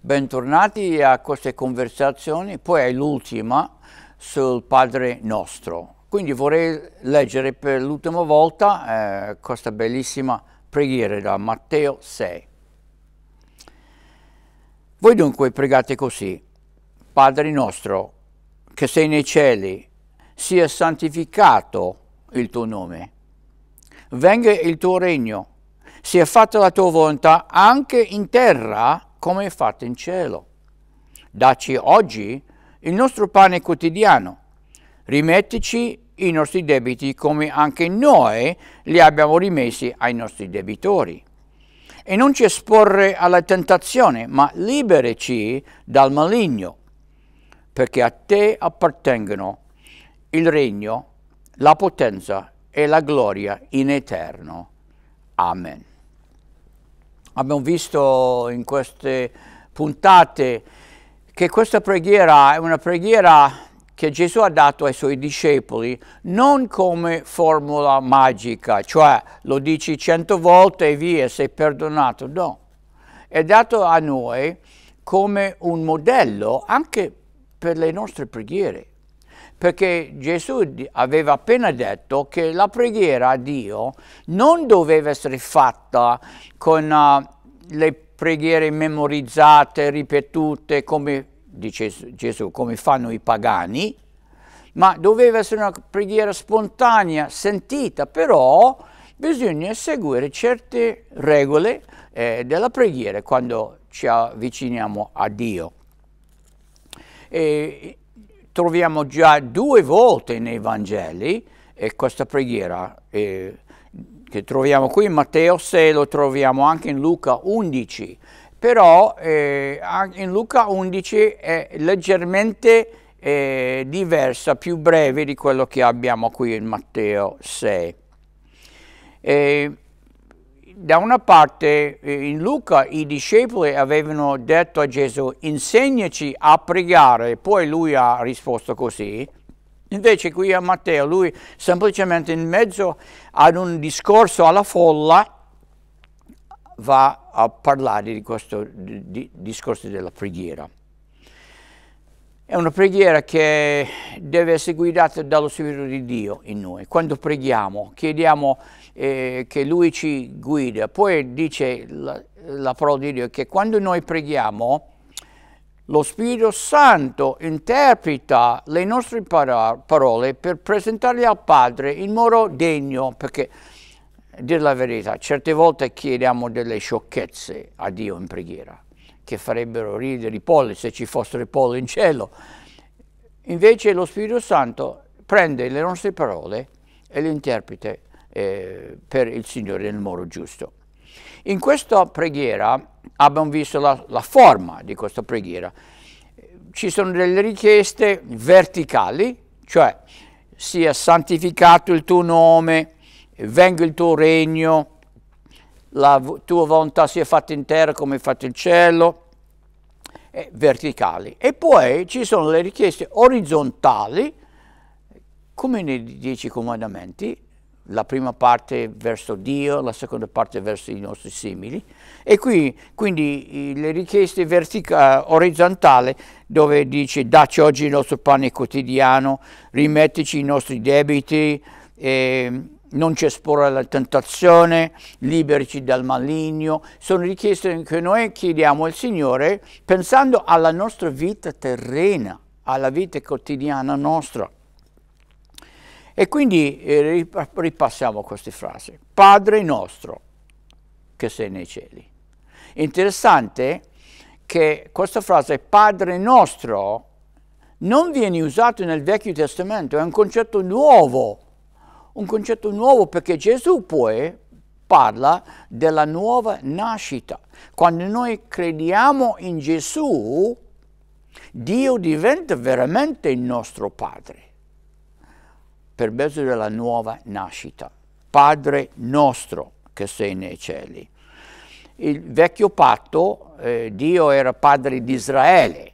Bentornati a queste conversazioni, poi è l'ultima sul Padre Nostro. Quindi vorrei leggere per l'ultima volta eh, questa bellissima preghiera da Matteo 6. Voi dunque pregate così, Padre nostro, che sei nei cieli, sia santificato il tuo nome, venga il tuo regno, sia fatta la tua volontà anche in terra come è fatto in cielo. Daci oggi il nostro pane quotidiano. Rimettici i nostri debiti come anche noi li abbiamo rimessi ai nostri debitori. E non ci esporre alla tentazione, ma liberaci dal maligno, perché a te appartengono il regno, la potenza e la gloria in eterno. Amen. Abbiamo visto in queste puntate che questa preghiera è una preghiera che Gesù ha dato ai suoi discepoli non come formula magica, cioè lo dici cento volte e via, sei perdonato, no. È dato a noi come un modello anche per le nostre preghiere, perché Gesù aveva appena detto che la preghiera a Dio non doveva essere fatta con... Uh, le preghiere memorizzate, ripetute, come dice Gesù, come fanno i pagani, ma doveva essere una preghiera spontanea, sentita, però bisogna seguire certe regole eh, della preghiera quando ci avviciniamo a Dio. E troviamo già due volte nei Vangeli eh, questa preghiera. Eh, che troviamo qui in Matteo 6, lo troviamo anche in Luca 11, però eh, in Luca 11 è leggermente eh, diversa, più breve di quello che abbiamo qui in Matteo 6. Eh, da una parte eh, in Luca i discepoli avevano detto a Gesù insegnaci a pregare, poi lui ha risposto così, Invece qui a Matteo lui semplicemente in mezzo ad un discorso alla folla va a parlare di questo di, di, discorso della preghiera. È una preghiera che deve essere guidata dallo Spirito di Dio in noi. Quando preghiamo chiediamo eh, che Lui ci guida. Poi dice la, la parola di Dio che quando noi preghiamo lo Spirito Santo interpreta le nostre parole per presentarle al Padre in modo degno, perché, a dire la verità, certe volte chiediamo delle sciocchezze a Dio in preghiera, che farebbero ridere i polli se ci fossero i polli in cielo. Invece lo Spirito Santo prende le nostre parole e le interpreta eh, per il Signore nel modo giusto. In questa preghiera abbiamo visto la, la forma di questa preghiera. Ci sono delle richieste verticali, cioè sia santificato il tuo nome, venga il tuo regno, la tua volontà sia fatta in terra come è fatta in cielo, eh, verticali. E poi ci sono le richieste orizzontali, come nei dieci comandamenti, la prima parte verso Dio, la seconda parte verso i nostri simili. E qui quindi le richieste orizzontali dove dice dacci oggi il nostro pane quotidiano, rimettici i nostri debiti, eh, non ci esporre alla tentazione, liberici dal maligno. Sono richieste che noi chiediamo al Signore pensando alla nostra vita terrena, alla vita quotidiana nostra. E quindi eh, ripassiamo queste frasi. Padre nostro che sei nei cieli. Interessante che questa frase Padre nostro non viene usata nel Vecchio Testamento, è un concetto nuovo, un concetto nuovo perché Gesù poi parla della nuova nascita. Quando noi crediamo in Gesù, Dio diventa veramente il nostro Padre per mezzo della nuova nascita. Padre nostro che sei nei cieli. Il vecchio patto, eh, Dio era padre di Israele,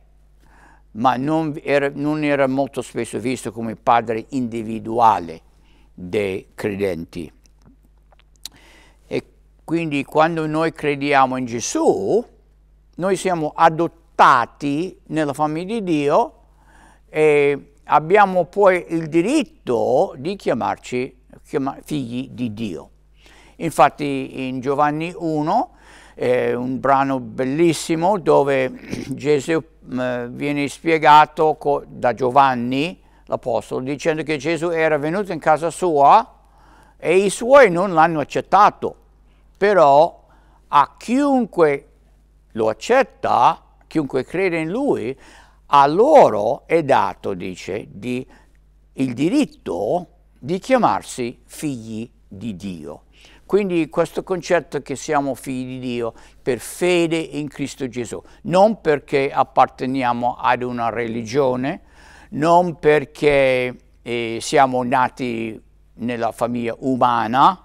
ma non era, non era molto spesso visto come padre individuale dei credenti. E quindi quando noi crediamo in Gesù, noi siamo adottati nella famiglia di Dio e abbiamo poi il diritto di chiamarci figli di Dio. Infatti in Giovanni 1, eh, un brano bellissimo dove Gesù eh, viene spiegato da Giovanni, l'Apostolo, dicendo che Gesù era venuto in casa sua e i suoi non l'hanno accettato, però a chiunque lo accetta, chiunque crede in lui, a loro è dato, dice, di, il diritto di chiamarsi figli di Dio. Quindi questo concetto che siamo figli di Dio per fede in Cristo Gesù, non perché apparteniamo ad una religione, non perché eh, siamo nati nella famiglia umana,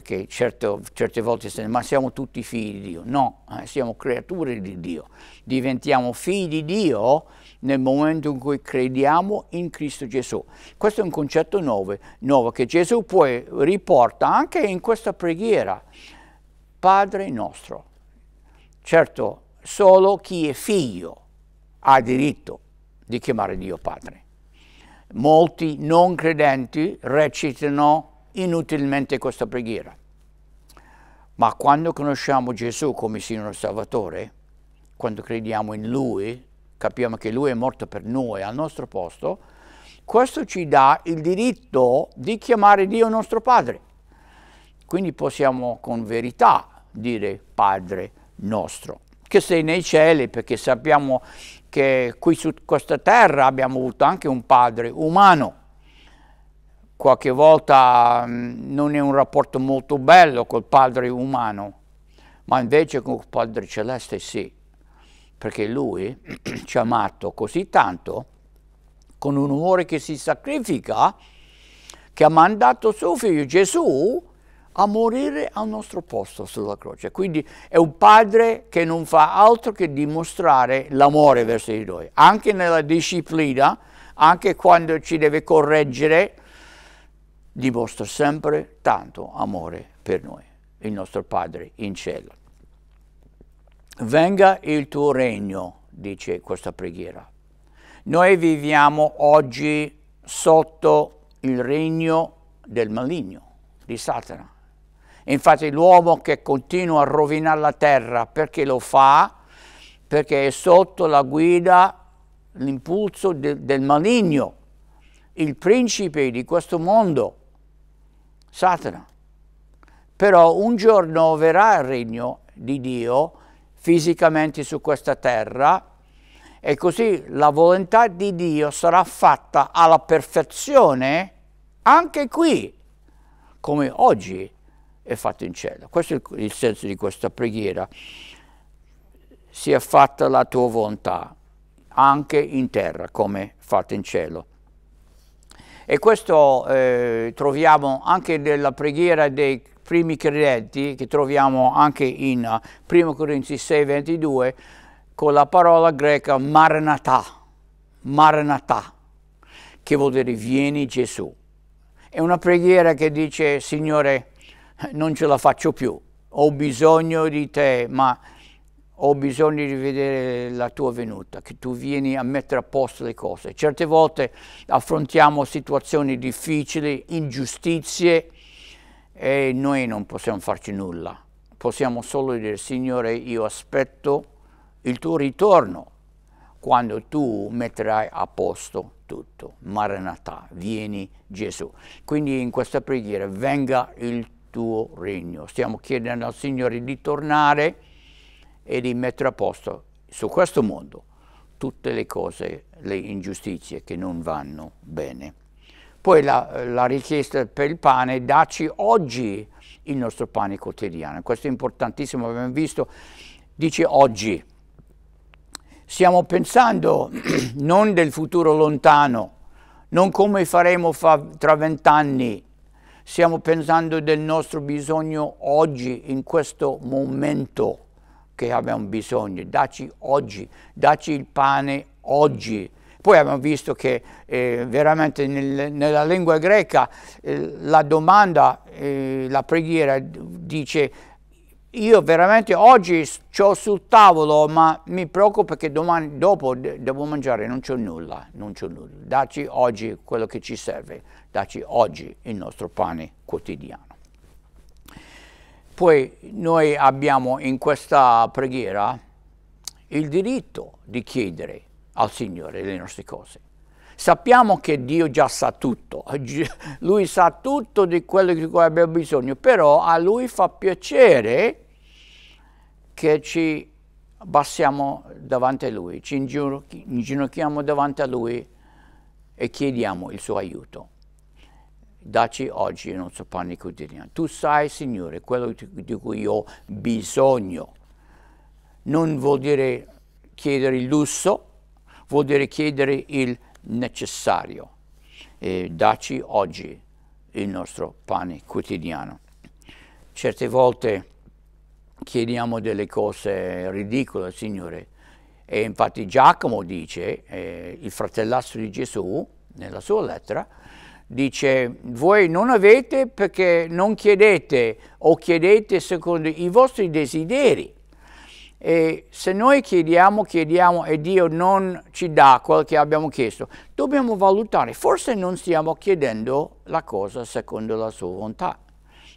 perché certo, certe volte si dice, ma siamo tutti figli di Dio. No, eh, siamo creature di Dio. Diventiamo figli di Dio nel momento in cui crediamo in Cristo Gesù. Questo è un concetto nuovo, nuovo che Gesù poi riporta anche in questa preghiera. Padre nostro. Certo, solo chi è figlio ha diritto di chiamare Dio Padre. Molti non credenti recitano inutilmente questa preghiera. Ma quando conosciamo Gesù come Signore Salvatore, quando crediamo in Lui, capiamo che Lui è morto per noi al nostro posto, questo ci dà il diritto di chiamare Dio nostro Padre. Quindi possiamo con verità dire Padre nostro, che sei nei cieli, perché sappiamo che qui su questa terra abbiamo avuto anche un Padre umano qualche volta mm, non è un rapporto molto bello col Padre umano, ma invece con il Padre Celeste sì, perché Lui ci ha amato così tanto, con un amore che si sacrifica, che ha mandato suo figlio Gesù a morire al nostro posto sulla croce. Quindi è un padre che non fa altro che dimostrare l'amore verso di noi, anche nella disciplina, anche quando ci deve correggere, dimostra sempre tanto amore per noi, il nostro Padre in cielo. Venga il tuo regno, dice questa preghiera. Noi viviamo oggi sotto il regno del maligno, di Satana. Infatti l'uomo che continua a rovinare la terra, perché lo fa? Perché è sotto la guida, l'impulso de del maligno, il principe di questo mondo Satana. Però un giorno verrà il regno di Dio fisicamente su questa terra e così la volontà di Dio sarà fatta alla perfezione anche qui, come oggi è fatto in cielo. Questo è il senso di questa preghiera. Sia fatta la tua volontà anche in terra come fatta in cielo. E questo eh, troviamo anche nella preghiera dei primi credenti, che troviamo anche in 1 eh, Corinzi 6, 22, con la parola greca maranatà, maranatà, che vuol dire vieni Gesù. È una preghiera che dice, Signore, non ce la faccio più, ho bisogno di te, ma ho bisogno di vedere la tua venuta, che tu vieni a mettere a posto le cose. Certe volte affrontiamo situazioni difficili, ingiustizie e noi non possiamo farci nulla. Possiamo solo dire, Signore, io aspetto il tuo ritorno quando tu metterai a posto tutto. Maranatha, vieni Gesù. Quindi in questa preghiera venga il tuo regno. Stiamo chiedendo al Signore di tornare e di mettere a posto su questo mondo tutte le cose, le ingiustizie che non vanno bene. Poi la, la richiesta per il pane, dacci oggi il nostro pane quotidiano. Questo è importantissimo, abbiamo visto, dice oggi. Stiamo pensando non del futuro lontano, non come faremo fa, tra vent'anni, stiamo pensando del nostro bisogno oggi, in questo momento che abbiamo bisogno, dacci oggi, dacci il pane oggi. Poi abbiamo visto che eh, veramente nel, nella lingua greca eh, la domanda, eh, la preghiera dice io veramente oggi ho sul tavolo ma mi preoccupo che domani dopo devo mangiare, non c'ho nulla, non c'ho nulla. Dacci oggi quello che ci serve, dacci oggi il nostro pane quotidiano. Poi noi abbiamo in questa preghiera il diritto di chiedere al Signore le nostre cose. Sappiamo che Dio già sa tutto, Lui sa tutto di quello di cui abbiamo bisogno, però a Lui fa piacere che ci bassiamo davanti a Lui, ci inginocchiamo davanti a Lui e chiediamo il suo aiuto. Daci oggi il nostro pane quotidiano. Tu sai, Signore, quello di cui ho bisogno. Non vuol dire chiedere il lusso, vuol dire chiedere il necessario. E daci oggi il nostro pane quotidiano. Certe volte chiediamo delle cose ridicole, Signore. E infatti Giacomo dice, eh, il fratellastro di Gesù, nella sua lettera, dice voi non avete perché non chiedete o chiedete secondo i vostri desideri. E se noi chiediamo, chiediamo e Dio non ci dà quel che abbiamo chiesto, dobbiamo valutare, forse non stiamo chiedendo la cosa secondo la sua volontà.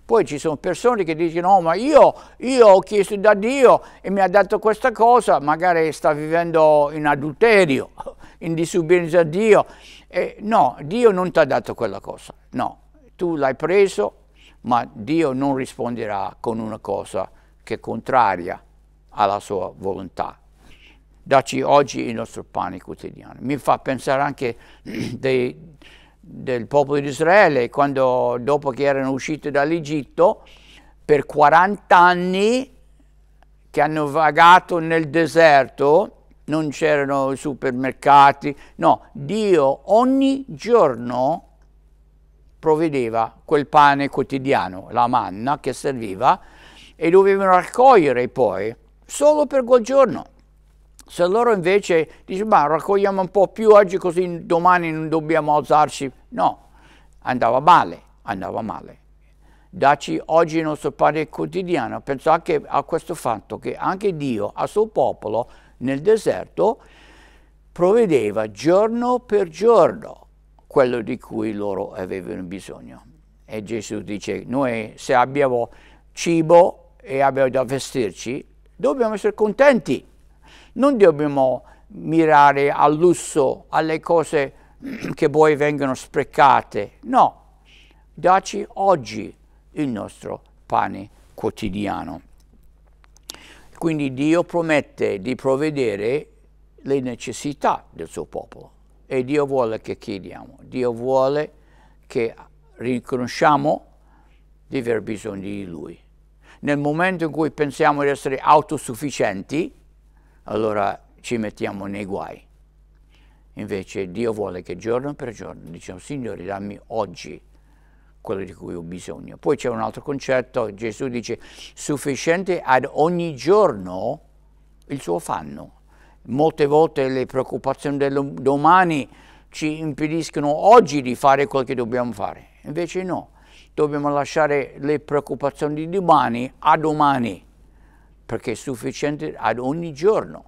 Poi ci sono persone che dicono, oh, ma io, io ho chiesto da Dio e mi ha dato questa cosa, magari sta vivendo in adulterio in disobbedienza a Dio. E eh, no, Dio non ti ha dato quella cosa, no. Tu l'hai preso, ma Dio non risponderà con una cosa che è contraria alla sua volontà. Dacci oggi il nostro pane quotidiano. Mi fa pensare anche dei, del popolo di Israele, quando, dopo che erano usciti dall'Egitto, per 40 anni che hanno vagato nel deserto, non c'erano supermercati, no, Dio ogni giorno provvedeva quel pane quotidiano, la manna che serviva, e dovevano raccogliere poi solo per quel giorno. Se loro invece dicevano, ma raccogliamo un po' più oggi così domani non dobbiamo alzarci, no, andava male, andava male. Dacci oggi il nostro pane quotidiano, pensate a questo fatto che anche Dio, al suo popolo, nel deserto, provvedeva giorno per giorno quello di cui loro avevano bisogno. E Gesù dice, noi se abbiamo cibo e abbiamo da vestirci, dobbiamo essere contenti. Non dobbiamo mirare al lusso, alle cose che poi vengono sprecate. No, daci oggi il nostro pane quotidiano. Quindi Dio promette di provvedere le necessità del suo popolo e Dio vuole che chiediamo, Dio vuole che riconosciamo di aver bisogno di Lui. Nel momento in cui pensiamo di essere autosufficienti, allora ci mettiamo nei guai. Invece Dio vuole che giorno per giorno diciamo, Signore, dammi oggi quello di cui ho bisogno. Poi c'è un altro concetto, Gesù dice sufficiente ad ogni giorno il suo fanno. Molte volte le preoccupazioni del domani ci impediscono oggi di fare quel che dobbiamo fare, invece no, dobbiamo lasciare le preoccupazioni di domani a domani, perché è sufficiente ad ogni giorno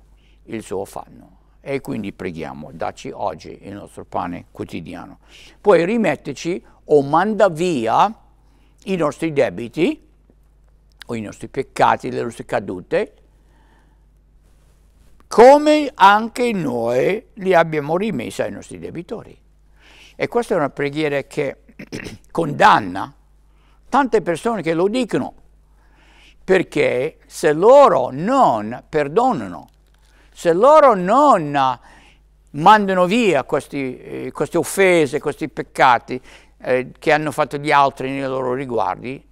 il suo fanno. E quindi preghiamo, dacci oggi il nostro pane quotidiano. Poi rimetterci o manda via i nostri debiti o i nostri peccati, le nostre cadute, come anche noi li abbiamo rimessi ai nostri debitori. E questa è una preghiera che condanna tante persone che lo dicono, perché se loro non perdonano, se loro non mandano via questi, eh, queste offese, questi peccati, eh, che hanno fatto gli altri nei loro riguardi,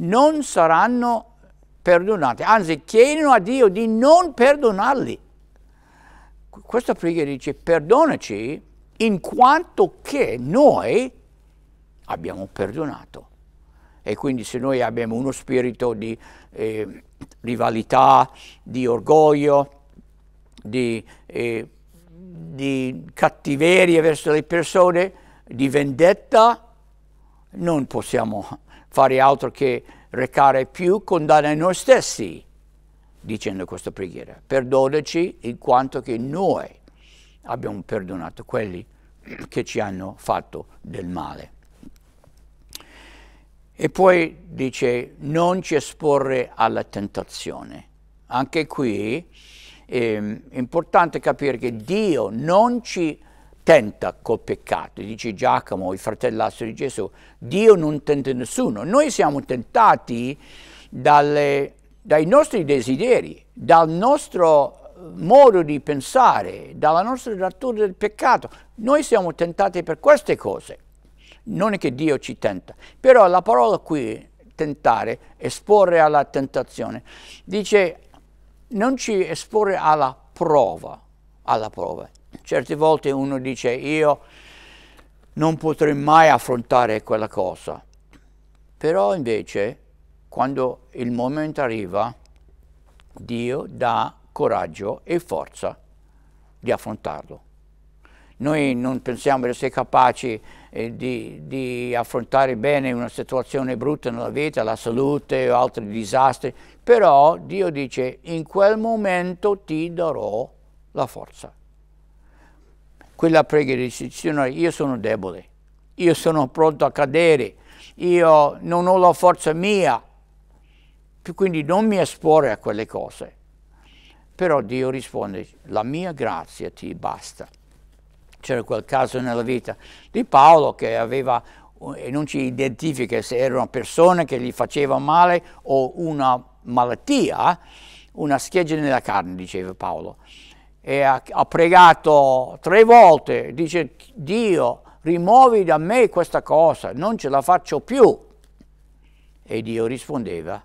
non saranno perdonati, anzi chiedono a Dio di non perdonarli. Questa preghiera dice perdonaci in quanto che noi abbiamo perdonato. E quindi se noi abbiamo uno spirito di eh, rivalità, di orgoglio, di, eh, di cattiveria verso le persone, di vendetta, non possiamo fare altro che recare più condanna a noi stessi dicendo questa preghiera. Perdonaci in quanto che noi abbiamo perdonato quelli che ci hanno fatto del male. E poi dice non ci esporre alla tentazione. Anche qui ehm, è importante capire che Dio non ci tenta col peccato, dice Giacomo, il fratellastro di Gesù, Dio non tenta nessuno, noi siamo tentati dalle, dai nostri desideri, dal nostro eh, modo di pensare, dalla nostra natura del peccato, noi siamo tentati per queste cose, non è che Dio ci tenta, però la parola qui, tentare, esporre alla tentazione, dice non ci esporre alla prova, alla prova, Certe volte uno dice io non potrei mai affrontare quella cosa, però invece quando il momento arriva Dio dà coraggio e forza di affrontarlo. Noi non pensiamo di essere capaci eh, di, di, affrontare bene una situazione brutta nella vita, la salute o altri disastri, però Dio dice in quel momento ti darò la forza quella preghiera dice, Signore, io sono debole, io sono pronto a cadere, io non ho la forza mia, quindi non mi esporre a quelle cose. Però Dio risponde, la mia grazia ti basta. C'era quel caso nella vita di Paolo che aveva e non ci identifica se era una persona che gli faceva male o una malattia, una scheggia nella carne, diceva Paolo e ha, ha pregato tre volte, dice Dio rimuovi da me questa cosa, non ce la faccio più. E Dio rispondeva,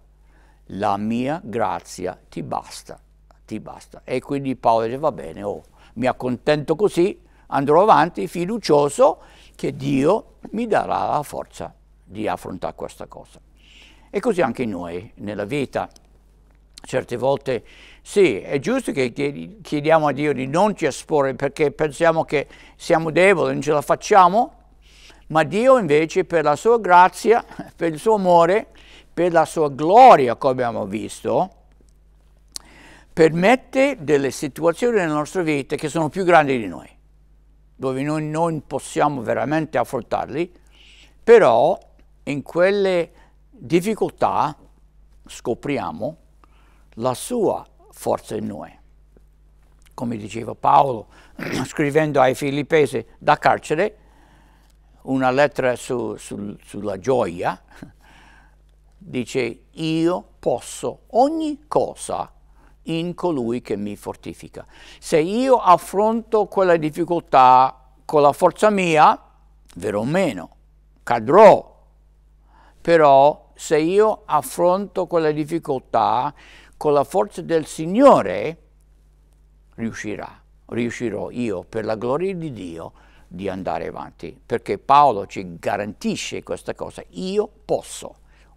la mia grazia ti basta, ti basta. E quindi Paolo dice, va bene, oh, mi accontento così, andrò avanti fiducioso che Dio mi darà la forza di affrontare questa cosa. E così anche noi nella vita. Certe volte sì, è giusto che chiediamo a Dio di non ci esporre perché pensiamo che siamo deboli, non ce la facciamo, ma Dio invece per la sua grazia, per il suo amore, per la sua gloria, come abbiamo visto, permette delle situazioni nella nostra vita che sono più grandi di noi, dove noi non possiamo veramente affrontarli, però in quelle difficoltà scopriamo la sua forza in noi. Come diceva Paolo, scrivendo ai filippesi da carcere, una lettera su, su, sulla gioia, dice io posso ogni cosa in colui che mi fortifica. Se io affronto quella difficoltà con la forza mia, vero o meno, cadrò. Però se io affronto quella difficoltà con la forza del Signore riuscirà, riuscirò io per la gloria di Dio di andare avanti, perché Paolo ci garantisce questa cosa, io posso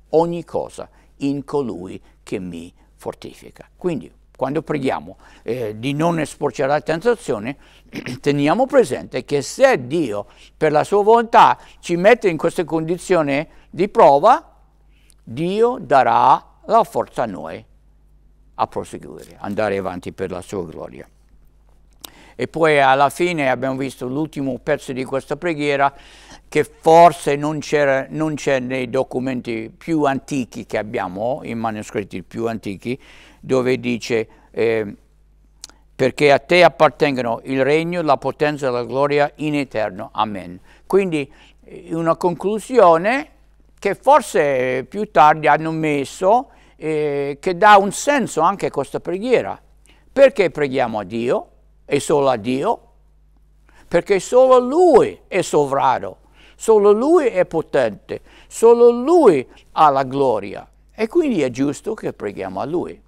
ogni cosa in colui che mi fortifica. Quindi quando preghiamo eh, di non esporciare la tentazione, teniamo presente che se Dio per la sua volontà ci mette in questa condizione di prova, Dio darà la forza a noi a proseguire, andare avanti per la sua gloria. E poi alla fine abbiamo visto l'ultimo pezzo di questa preghiera che forse non, c'è nei documenti più antichi che abbiamo, in manoscritti più antichi, dove dice eh, perché a te appartengono il regno, la potenza e la gloria in eterno. Amen. Quindi eh, una conclusione che forse più tardi hanno messo eh, che dà un senso anche a questa preghiera. Perché preghiamo a Dio e solo a Dio? Perché solo Lui è sovrano, solo Lui è potente, solo Lui ha la gloria. E quindi è giusto che preghiamo a Lui.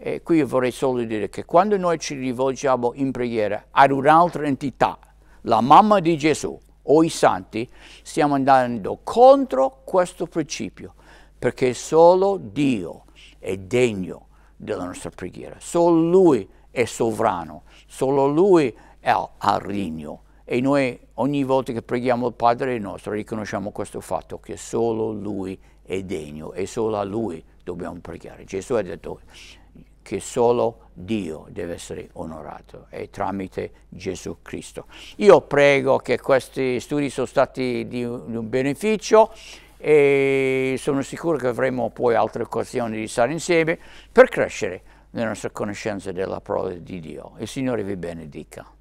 E qui vorrei solo dire che quando noi ci rivolgiamo in preghiera ad un'altra entità, la mamma di Gesù o i santi, stiamo andando contro questo principio, perché solo Dio è è degno della nostra preghiera. Solo Lui è sovrano, solo Lui è al regno. E noi ogni volta che preghiamo il Padre nostro riconosciamo questo fatto, che solo Lui è degno e solo a Lui dobbiamo pregare. Gesù ha detto che solo Dio deve essere onorato e tramite Gesù Cristo. Io prego che questi studi sono stati di un beneficio e sono sicuro che avremo poi altre occasioni di stare insieme per crescere nella nostra conoscenza della parola di Dio. Il Signore vi benedica.